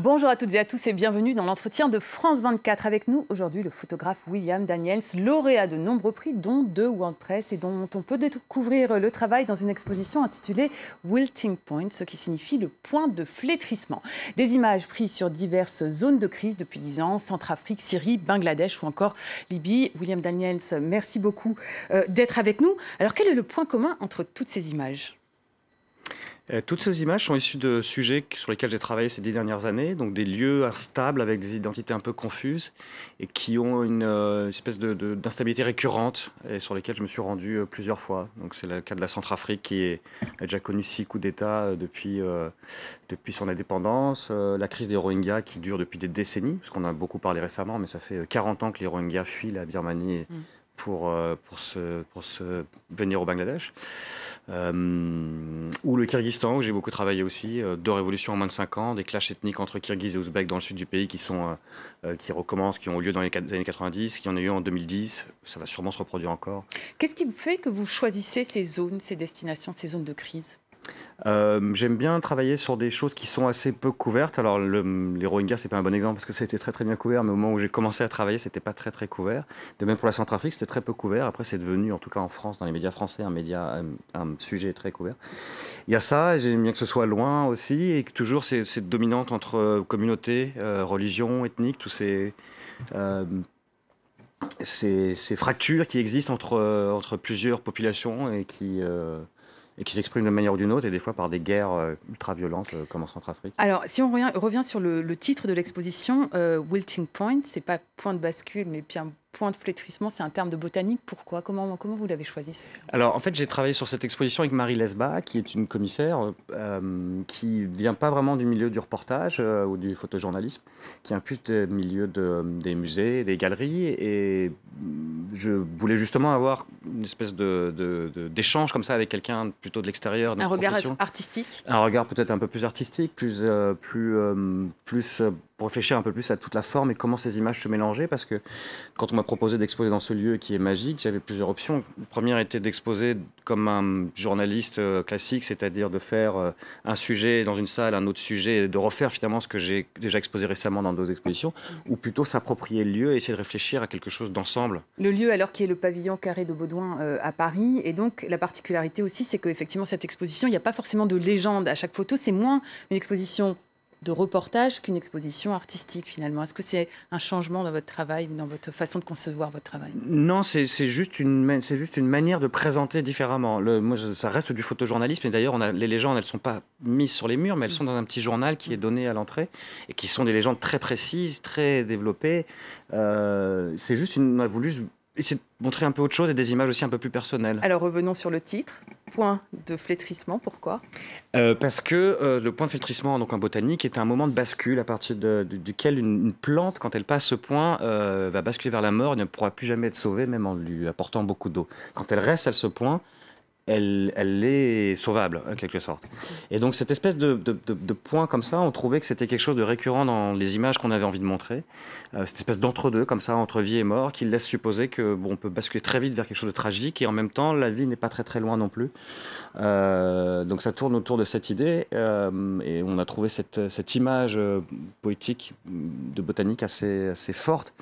Bonjour à toutes et à tous et bienvenue dans l'entretien de France 24. Avec nous aujourd'hui le photographe William Daniels, lauréat de nombreux prix dont deux WordPress et dont on peut découvrir le travail dans une exposition intitulée Wilting Point, ce qui signifie le point de flétrissement. Des images prises sur diverses zones de crise depuis 10 ans, Centrafrique, Syrie, Bangladesh ou encore Libye. William Daniels, merci beaucoup euh, d'être avec nous. Alors quel est le point commun entre toutes ces images euh, toutes ces images sont issues de sujets sur lesquels j'ai travaillé ces dix dernières années, donc des lieux instables avec des identités un peu confuses et qui ont une euh, espèce d'instabilité de, d'instabilité récurrente et sur lesquels je me suis rendu euh, plusieurs fois. Donc c'est le cas de la Centrafrique qui a déjà connu six coups d'État depuis, depuis son indépendance, la crise des Rohingyas qui dure depuis des décennies, parce qu'on a beaucoup parlé récemment, mais ça fait 40 ans que les Rohingyas fuient la Birmanie et mm pour, euh, pour, se, pour venir au Bangladesh. Euh, ou le Kyrgyzstan, où j'ai beaucoup travaillé aussi, euh, deux révolutions en moins de cinq ans, des clashs ethniques entre Kyrgyz et Ouzbék dans le sud du pays qui, sont, qui recommencent, qui ont eu lieu dans les années 90, qui en ont eu en 2010, ça va sûrement se reproduire encore. Qu'est-ce qui vous fait que vous choisissez ces zones, ces destinations, ces zones de crise euh, j'aime bien travailler sur des choses qui sont assez peu couvertes. Alors, les Rohingyas, c'est pas un bon exemple parce que c'était très très bien couvert, mais au moment où j'ai commencé à travailler, c'était pas très très couvert. De même pour la Centrafrique, c'était très peu couvert. Après, c'est devenu, en tout cas en France, dans les médias français, un média, un, sujet très couvert. Il y a ça, j'aime bien que ce soit loin aussi, et que toujours c'est dominante entre euh, communautés, euh, religions, ethniques, ethnique, tous ces. ces, fractures qui existent entre, entre plusieurs populations et qui, et qui s'exprime de manière ou d'une autre, et des fois par des guerres euh, ultra-violentes euh, comme en Centrafrique. Alors, si on revient, sur le, titre de l'exposition, euh, Wilting Point, c'est pas point de bascule, mais bien point de flétrissement, c'est un terme de botanique. Pourquoi comment, comment vous l'avez choisi Alors, en fait, j'ai travaillé sur cette exposition avec Marie Lesba, qui est une commissaire euh, qui vient pas vraiment du milieu du reportage euh, ou du photojournalisme, qui est plus du milieu de, des musées, des galeries. Et mm, je voulais justement avoir une espèce d'échange de, comme ça avec quelqu'un plutôt de l'extérieur. Un regard artistique Un regard peut-être un peu plus artistique, plus, euh, plus, plus pour réfléchir un peu plus à toute la forme et comment ces images se mélangeaient, parce que quand on m'a proposé d'exposer dans ce lieu qui est magique, j'avais plusieurs options. La première était d'exposer comme un journaliste euh, classique, c'est-à-dire de faire euh, un sujet dans une salle, un autre sujet, de refaire finalement ce que j'ai déjà exposé récemment dans d'autres expositions, ou plutôt s'approprier le lieu et essayer de réfléchir à quelque chose d'ensemble. Le lieu alors qui est le pavillon carré de Baudouin euh, à Paris, et donc la particularité aussi, c'est qu'effectivement cette exposition, il n'y a pas forcément de légende à chaque photo, c'est moins une exposition de reportage qu'une exposition artistique finalement Est-ce que c'est un changement dans votre travail, dans votre façon de concevoir votre travail Non, c'est juste, une, juste une manière de présenter différemment. Le, moi, ça reste du photojournalisme et d'ailleurs, les légendes, elles ne sont pas mises sur les murs, mais elles sont dans un petit journal qui est donné à l'entrée et qui sont des légendes très précises, très développées. Euh, c'est juste, une, on a voulu essayer de montrer un peu autre chose et des images aussi un peu plus personnelles. Alors revenons sur le titre. Point de flétrissement, pourquoi euh, Parce que euh, le point de flétrissement donc, en botanique est un moment de bascule à partir duquel une, plante, quand elle passe ce point, euh, va basculer vers la mort et ne pourra plus jamais être sauvée, même en lui apportant beaucoup d'eau. Quand elle reste à ce point, elle, est sauvable, en quelque sorte. Et donc, cette espèce de, point comme ça, on trouvait que c'était quelque chose de récurrent dans les images qu'on avait envie de montrer. Euh, cette espèce d'entre-deux, comme ça, entre vie et mort, qui laisse supposer que bon, on peut basculer très vite vers quelque chose de tragique et en même temps, la vie n'est pas très très loin non plus. Euh, donc, ça tourne autour de cette idée euh, et on a trouvé cette, image poétique de botanique assez, assez forte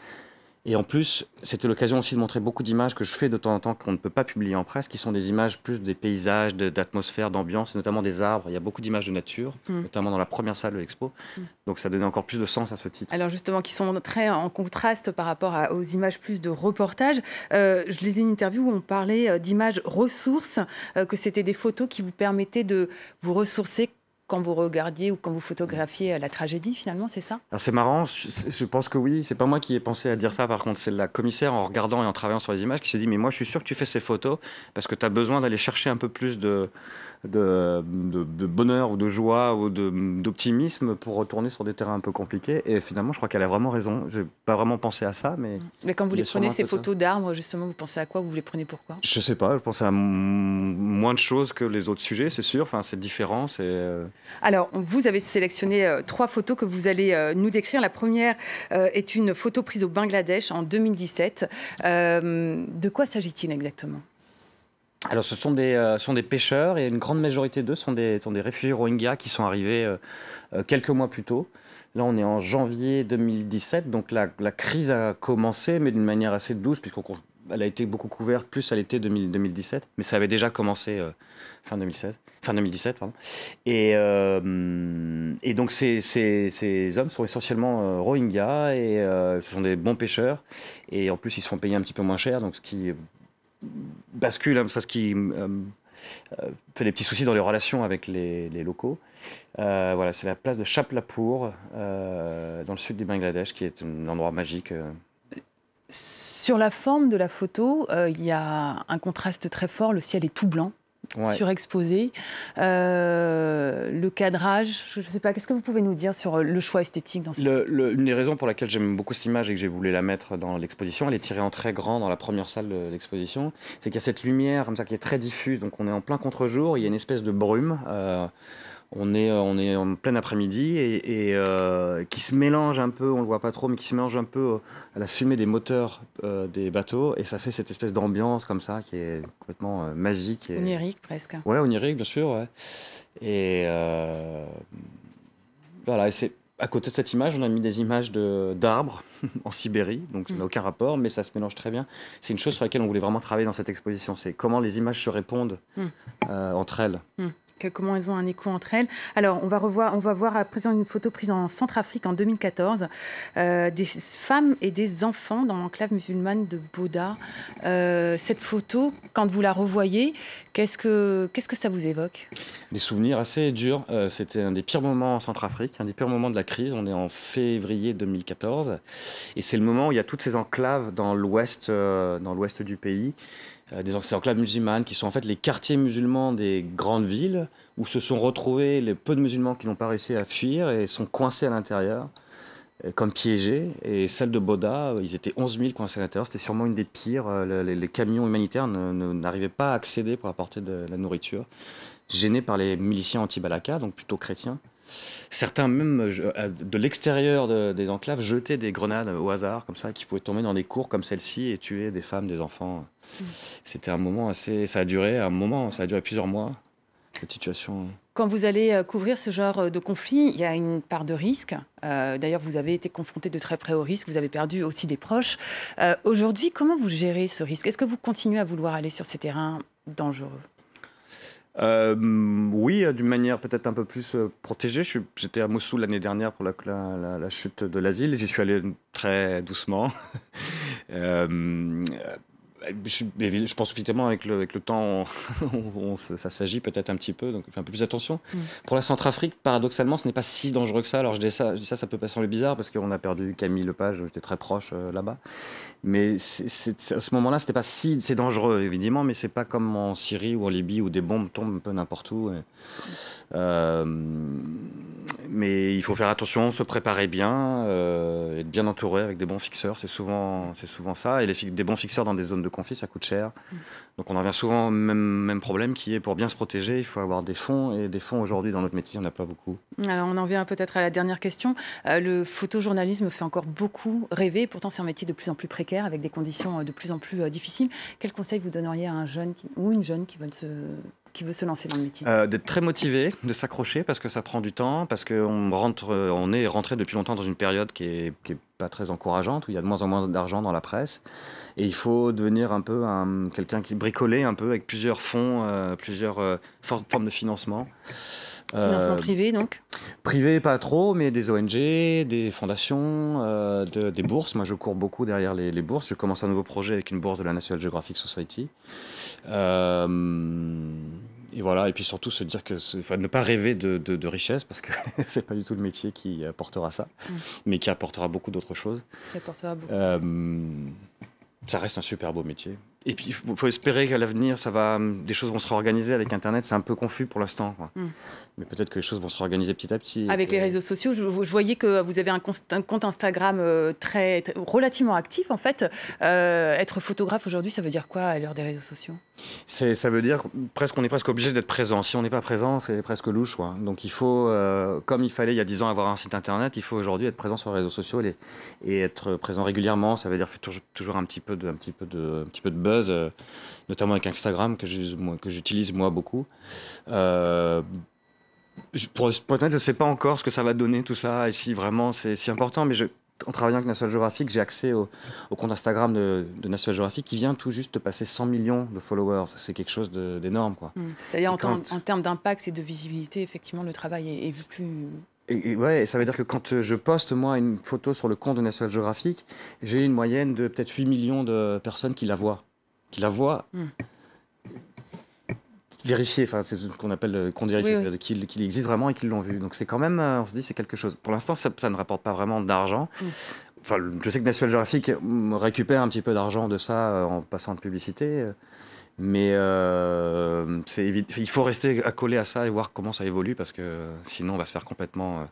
et en plus, c'était l'occasion aussi de montrer beaucoup d'images que je fais de temps en temps qu'on ne peut pas publier en presse, qui sont des images plus des paysages, d'atmosphère, d'ambiance, et notamment des arbres. Il y a beaucoup d'images de nature, mm. notamment dans la première salle de l'expo. Mm. Donc ça donnait encore plus de sens à ce titre. Alors justement, qui sont très en contraste par rapport aux images plus de reportage. Euh, je lisais une interview où on parlait euh, d'images ressources, euh, que c'était des photos qui vous permettaient de vous ressourcer quand vous regardiez ou quand vous photographiez euh, la tragédie finalement, c'est ça C'est marrant, je, pense que oui, c'est pas moi qui ai pensé à dire ça par contre, c'est la commissaire en regardant et en travaillant sur les images qui s'est dit mais moi je suis sûr que tu fais ces photos parce que tu as besoin d'aller chercher un peu plus de, de, bonheur ou de joie ou d'optimisme pour retourner sur des terrains un peu compliqués. Et finalement, je crois qu'elle a vraiment raison. Je n'ai pas vraiment pensé à ça, mais. Mais quand vous les prenez, ces photos d'arbres, justement, vous pensez à quoi Vous les prenez pourquoi Je sais pas. Je pense à moins de choses que les autres sujets, c'est sûr. Enfin, c'est différent. c'est... Euh, Alors, vous avez sélectionné euh, trois photos que vous allez euh, nous décrire. La première est une photo prise au Bangladesh en 2017. de quoi s'agit-il exactement alors, ce sont des, euh, sont des pêcheurs et une grande majorité d'eux sont des, des réfugiés rohingyas qui sont arrivés euh, euh, quelques mois plus tôt. Là, on est en janvier 2017, donc la, crise a commencé, mais d'une manière assez douce, puisqu'elle a été beaucoup couverte plus à l'été 2017, mais ça avait déjà commencé fin fin 2017. Pardon. Et, et donc ces, ces, hommes sont essentiellement Rohingyas et ce sont des bons pêcheurs. Et en plus, ils se font payer un petit peu moins cher, donc ce qui bascule, hein, parce qu'il euh, euh, fait des petits soucis dans les relations avec les, locaux. Euh, voilà, c'est la place de Chaplapour, euh, dans le sud du Bangladesh, qui est un endroit magique. Sur la forme de la photo, il y a un contraste très fort. Le ciel est tout blanc, surexposé. Euh, le cadrage, je ne sais pas, qu'est-ce que vous pouvez nous dire sur euh, le choix esthétique dans cette... Une des raisons pour laquelle j'aime beaucoup cette image et que j'ai voulu la mettre dans l'exposition, elle est tirée en très grand dans la première salle de l'exposition, c'est qu'il y a cette lumière comme ça qui est très diffuse, donc on est en plein contre-jour, il y a une espèce de brume. Euh, on est, euh, on est en plein après-midi et, euh, qui se mélange un peu, on le voit pas trop, mais qui se mélange un peu euh, à la fumée des moteurs des bateaux et ça fait cette espèce d'ambiance comme ça qui est complètement magique. Et... Onirique presque. Ouais, onirique bien sûr. Et voilà, c'est à côté de cette image, on a mis des images d'arbres en Sibérie, donc ça n'a mm. aucun rapport, mais ça se mélange très bien. C'est une chose sur laquelle on voulait vraiment travailler dans cette exposition, c'est comment les images se répondent mm. entre elles. Mm comment elles ont un écho entre elles. Alors, on va, revoir, on va voir à présent une photo prise en Centrafrique en 2014 euh, des femmes et des enfants dans l'enclave musulmane de Bouddha. Euh, cette photo, quand vous la revoyez, qu'est-ce que, que ça vous évoque Des souvenirs assez durs. Euh, c'était un des pires moments en Centrafrique, un des pires moments de la crise. On est en février 2014 et c'est le moment où il y a toutes ces enclaves dans l'ouest, dans l'ouest du pays euh, des enclaves musulmanes, qui sont en fait les quartiers musulmans des grandes villes, où se sont retrouvés les peu de musulmans qui n'ont pas réussi à fuir et sont coincés à l'intérieur, euh, comme piégés. Et celle de Boda, euh, ils étaient 11 000 coincés à l'intérieur, c'était sûrement une des pires. Les, camions humanitaires n'arrivaient pas à accéder pour apporter de la nourriture, gênés par les miliciens anti-Balaka, donc plutôt chrétiens. Certains, même de l'extérieur des enclaves, jetaient des grenades au hasard, comme ça, qui pouvaient tomber dans des cours comme celle-ci et tuer des femmes, des enfants. C'était un moment assez. Ça a duré un moment, ça a duré plusieurs mois, cette situation. Quand vous allez euh, couvrir ce genre euh, de conflit, il y a une part de risque. Euh, d'ailleurs, vous avez été confronté de très près au risque, vous avez perdu aussi des proches. Aujourd'hui, comment vous gérez ce risque Est-ce que vous continuez à vouloir aller sur ces terrains dangereux oui, d'une manière peut-être un peu plus protégée. J'étais à Mossoul l'année dernière pour la, chute de la ville. J'y suis allé très doucement. Euh, je, pense effectivement avec le, avec le temps, ça s'agit peut-être un petit peu, donc un peu plus attention. Mm. Pour la Centrafrique, paradoxalement, ce n'est pas si dangereux que ça. Alors je dis ça, ça, ça peut pas sembler bizarre parce qu'on a perdu Camille Lepage, j'étais très proche euh, là-bas. Mais à ce moment-là, c'était pas si, c'est dangereux évidemment, mais c'est pas comme en Syrie ou en Libye où des bombes tombent un peu n'importe où. Euh, mais il faut faire attention, se préparer bien, euh, être bien entouré avec des bons fixeurs, c'est souvent, c'est souvent ça. Et les des bons fixeurs dans des zones de conflit, ça coûte cher. Donc on en revient souvent au même, même problème qui est pour bien se protéger, il faut avoir des fonds. Et des fonds aujourd'hui dans notre métier, on n'a pas beaucoup. Alors on en vient peut-être à la dernière question. Euh, le photojournalisme fait encore beaucoup rêver, pourtant c'est un métier de plus en plus précaire, avec des conditions euh, de plus en plus difficiles. Quel conseil vous donneriez à un jeune ou une jeune qui veut se qui veut se lancer dans le métier euh, D'être très motivé, de s'accrocher parce que ça prend du temps, parce qu'on rentre, euh, on est rentré depuis longtemps dans une période qui est, pas très encourageante, où il y a de moins en moins d'argent dans la presse. Et il faut devenir un peu un, quelqu'un qui bricolait un peu avec plusieurs fonds, euh, plusieurs formes de financement. Financement euh, privé, donc Privé, pas trop, mais des ONG, des fondations, euh, des bourses. Moi, je cours beaucoup derrière les, bourses. Je commence un nouveau projet avec une bourse de la National Geographic Society. Euh, et voilà, et puis surtout se dire que ne pas rêver de, richesse parce que c'est pas du tout le métier qui apportera ça, mais qui apportera beaucoup d'autres choses. ça reste un super beau métier. Et puis, il faut espérer qu'à l'avenir, ça va, hum, des choses vont se réorganiser avec Internet. C'est un peu confus pour l'instant. Hmm. Mais peut-être que les choses vont se réorganiser petit à petit. Avec les réseaux sociaux, je, voyais que vous avez un, compte Instagram euh, très, relativement actif, en fait. Euh, être photographe aujourd'hui, ça veut dire quoi à l'heure des réseaux sociaux Ça veut dire presque, est presque obligé d'être présent. Si on n'est pas présent, c'est presque louche. Donc, il faut, euh, comme il fallait il y a 10 ans avoir un site Internet, il faut aujourd'hui être présent sur les réseaux sociaux et, et, être présent régulièrement. Ça veut dire toujours, toujours un petit peu de, un petit peu de, un petit peu de buzz euh, notamment avec Instagram que j'utilise moi, beaucoup. Euh, pour, être honnête, je ne sais pas encore ce que ça va donner tout ça et si vraiment c'est si important, mais en travaillant avec National Geographic, j'ai accès au, compte Instagram de, National Geographic qui vient tout juste de passer 100 millions de followers. C'est quelque chose d'énorme. quoi. Hmm. C'est-à-dire en, termes d'impact et de visibilité, effectivement, le travail est, plus... Et, ouais, ça veut dire que quand euh, je poste, moi, une photo sur le compte de National Geographic, j'ai une moyenne de peut-être 8 millions de personnes qui la voient qui la voient hmm. Vérifier, enfin, c'est ce qu'on appelle euh, qu'on vérifie, qu'il existe vraiment et qu'ils l'ont vu. Donc c'est quand même, euh, on se dit, c'est quelque chose. Pour l'instant, ça, ne rapporte pas vraiment d'argent. Hmm. Enfin, je sais que National Geographic euh, récupère un petit peu d'argent de ça en passant de publicité. Mais il faut rester accolé à ça et voir comment ça évolue parce que sinon on va se faire complètement,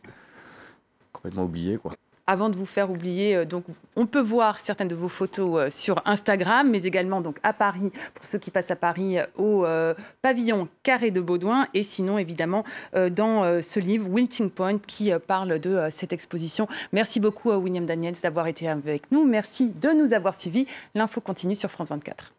complètement oublier. Quoi avant de vous faire oublier, euh, donc on peut voir certaines de vos photos euh, sur Instagram, mais également donc à Paris pour ceux qui passent à Paris euh, au pavillon Carré de Baudouin, et sinon évidemment dans ce livre Wilting Point qui parle de cette exposition. Merci beaucoup à William Daniels d'avoir été avec nous. Merci de nous avoir suivis. L'info continue sur France 24.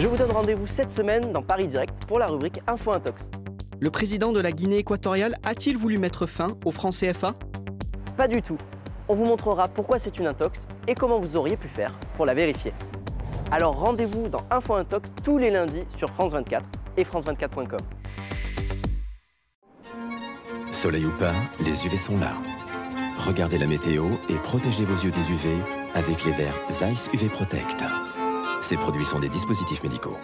Je vous donne rendez-vous cette semaine dans Paris Direct pour la rubrique Info Intox. Le président de la Guinée équatoriale a-t-il voulu mettre fin au franc CFA Pas du tout. On vous montrera pourquoi c'est une intox et comment vous auriez pu faire pour la vérifier. Alors rendez-vous dans Info Intox tous les lundis sur France 24 et france24.com. Soleil ou pas, les UV sont là. Regardez la météo et protégez vos yeux des UV avec les verres Zeiss UV Protect. Ces produits sont des dispositifs médicaux.